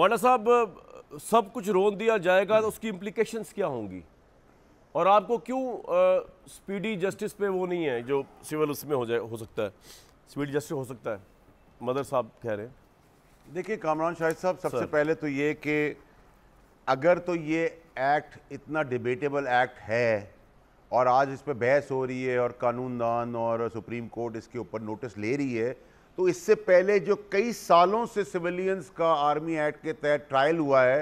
मौला साहब सब कुछ रोन दिया जाएगा तो उसकी इम्प्लीकेशन क्या होंगी और आपको क्यों स्पीडी जस्टिस पे वो नहीं है जो सिविल उसमें हो जाए हो सकता है स्पीडी जस्टिस हो सकता है मदर साहब कह रहे हैं देखिए कामरान शाहिद साहब सबसे पहले तो ये कि अगर तो ये एक्ट इतना डिबेटेबल एक्ट है और आज इस पर बहस हो रही है और कानून दान और सुप्रीम कोर्ट इसके ऊपर नोटिस ले रही है तो इससे पहले जो कई सालों से सिविलियंस का आर्मी एक्ट के तहत ट्रायल हुआ है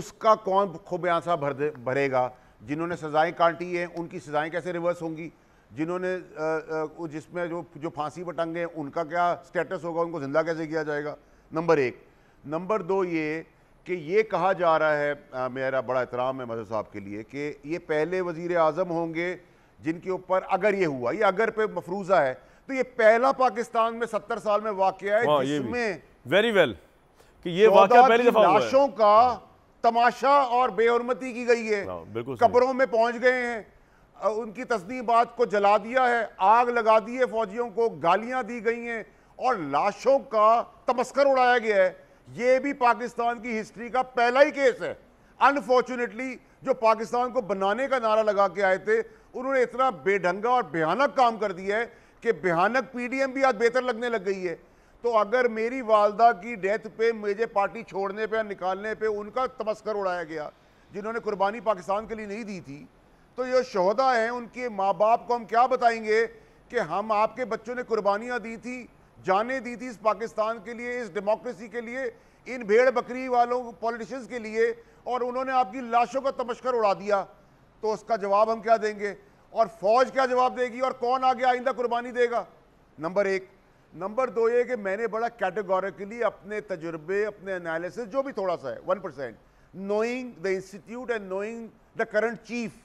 उसका कौन आंसा भर भरेगा जिन्होंने सज़ाएँ काटी हैं उनकी सज़ाएँ कैसे रिवर्स होंगी जिन्होंने जिसमें जो जो फांसी पटंगे हैं उनका क्या स्टेटस होगा उनको ज़िंदा कैसे किया जाएगा नंबर एक नंबर दो ये कि ये कहा जा रहा है आ, मेरा बड़ा एहतराम है मदर साहब के लिए कि ये पहले वजीर अजम होंगे जिनके ऊपर अगर ये हुआ ये अगर पे मफरूज़ा है तो ये पहला पाकिस्तान में सत्तर साल में वाक़ है जिसमें वेरी वेल कि ये पहली दफा लाशों का तमाशा और बेहरमती की गई है कब्रों में पहुंच गए हैं उनकी तस्दीबात को जला दिया है आग लगा दी है फौजियों को गालियां दी गई हैं और लाशों का तमस्कर उड़ाया गया है ये भी पाकिस्तान की हिस्ट्री का पहला ही केस है अनफॉर्चुनेटली जो पाकिस्तान को बनाने का नारा लगा के आए थे उन्होंने इतना बेढंगा और भयानक काम कर दिया है कि भयानक पीडीएम भी आज बेहतर लगने लग गई है तो अगर मेरी वालदा की डेथ पे मुझे पार्टी छोड़ने पे या निकालने पे उनका तमस्कर उड़ाया गया जिन्होंने कुर्बानी पाकिस्तान के लिए नहीं दी थी तो ये शहदा हैं उनके माँ बाप को हम क्या बताएंगे कि हम आपके बच्चों ने कुर्बानियाँ दी थी जाने दी थी इस पाकिस्तान के लिए इस डेमोक्रेसी के लिए इन भेड़ बकरी वालों पॉलिटिशियंस के लिए और उन्होंने आपकी लाशों का तमस्कर उड़ा दिया तो उसका जवाब हम क्या देंगे और फौज क्या जवाब देगी और कौन आगे आइंदा कुर्बानी देगा नंबर एक नंबर दो ये कि मैंने बड़ा कैटेगोरिकली अपने तजुर्बे अपने एनालिसिस जो भी थोड़ा सा है one percent knowing the institute and knowing the current chief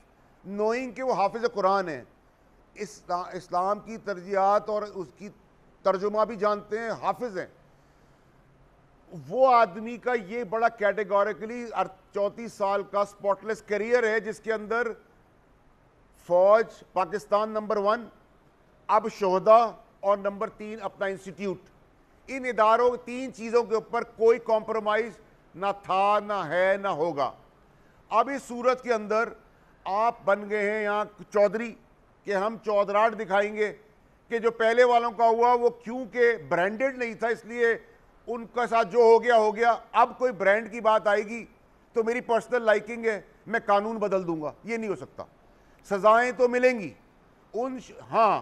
knowing के वो हाफिज कुरान है इस्लाम की तरजियात और उसकी तर्जुमा भी जानते हैं हाफिज हैं वो आदमी का ये बड़ा कैटेगोरिकली चौंतीस साल का स्पॉटलेस करियर है जिसके अंदर फौज पाकिस्तान नंबर वन अब शहदा और नंबर तीन अपना इंस्टीट्यूट इन इदारों तीन चीज़ों के ऊपर कोई कॉम्प्रोमाइज़ ना था ना है ना होगा अब इस सूरत के अंदर आप बन गए हैं यहाँ चौधरी कि हम चौधराट दिखाएंगे कि जो पहले वालों का हुआ वो क्योंकि ब्रांडेड नहीं था इसलिए उनका साथ जो हो गया हो गया अब कोई ब्रांड की बात आएगी तो मेरी पर्सनल लाइकिंग है मैं कानून बदल दूंगा ये नहीं हो सकता सजाएं तो मिलेंगी उन हाँ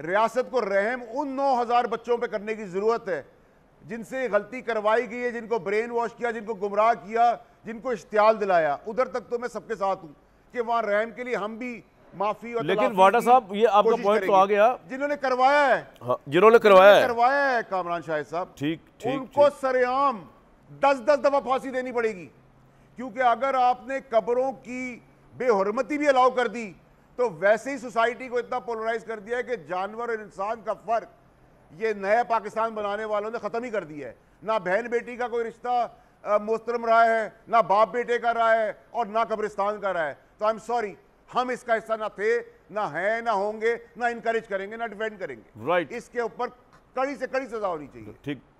रियासत को रहम उन 9000 बच्चों पे करने की ज़रूरत है जिनसे गलती करवाई गई है जिनको ब्रेन वॉश किया जिनको गुमराह किया जिनको इश्तियाल दिलाया उधर तक तो मैं सबके साथ हूँ कि वहाँ रहम के लिए हम भी माफी और लेकिन वाडा साहब ये आपका पॉइंट तो आ गया जिन्होंने करवाया है हाँ, जिन्होंने करवाया है करवाया है कामरान शाहिद साहब ठीक ठीक उनको सरेआम दस दस दफा फांसी देनी पड़ेगी क्योंकि अगर आपने कब्रों की बेहरमती भी अलाउ कर दी तो वैसे ही सोसाइटी को इतना पोलराइज कर दिया है कि जानवर और इंसान का फ़र्क ये नया पाकिस्तान बनाने वालों ने ख़त्म ही कर दिया है ना बहन बेटी का कोई रिश्ता मोहतरम रहा है ना बाप बेटे का रहा है और ना कब्रिस्तान का रहा है तो आई एम सॉरी हम इसका हिस्सा ना थे ना हैं ना होंगे ना इनकरेज करेंगे ना डिफेंड करेंगे राइट right. इसके ऊपर कड़ी से कड़ी सजा होनी चाहिए ठीक